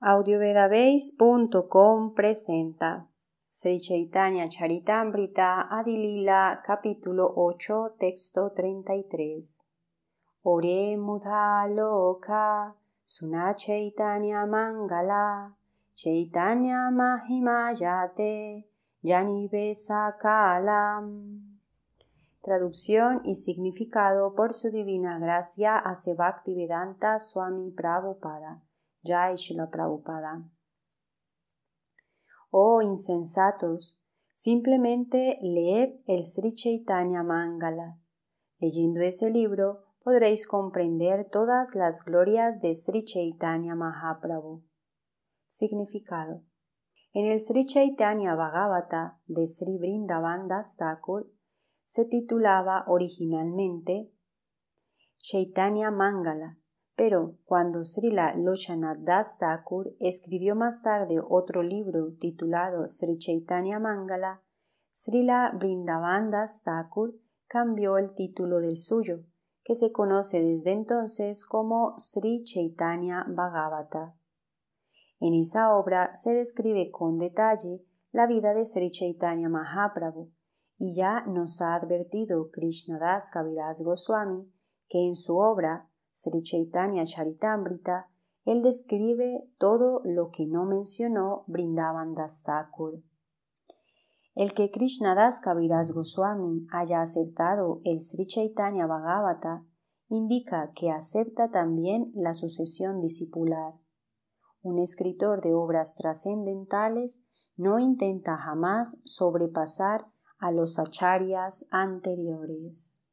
audiovedabase.com presenta Sri Chaitanya Charitamrita Adilila capítulo 8 texto 33 Ore mudha suna Chaitanya mangala Chaitanya mahimayate yanive sakalam Traducción y significado por su divina gracia hace Bhaktivedanta Swami Prabhupada Oh insensatos, simplemente leed el Sri Chaitanya Mangala. Leyendo ese libro podréis comprender todas las glorias de Sri Chaitanya Mahaprabhu. Significado. En el Sri Chaitanya Bhagavata de Sri Brindavanda Das Thakur se titulaba originalmente Chaitanya Mangala, pero cuando Srila Lochanath Das Thakur escribió más tarde otro libro titulado Sri Chaitanya Mangala, Srila Vrindavan Das Thakur cambió el título del suyo, que se conoce desde entonces como Sri Chaitanya Bhagavata. En esa obra se describe con detalle la vida de Sri Chaitanya Mahaprabhu, y ya nos ha advertido Krishnadas Kaviraj Goswami que en su obra Sri Chaitanya Charitamrita, él describe todo lo que no mencionó Brindavan Das El que Krishna Kaviraj Goswami haya aceptado el Sri Chaitanya Bhagavata indica que acepta también la sucesión discipular. Un escritor de obras trascendentales no intenta jamás sobrepasar a los acharyas anteriores.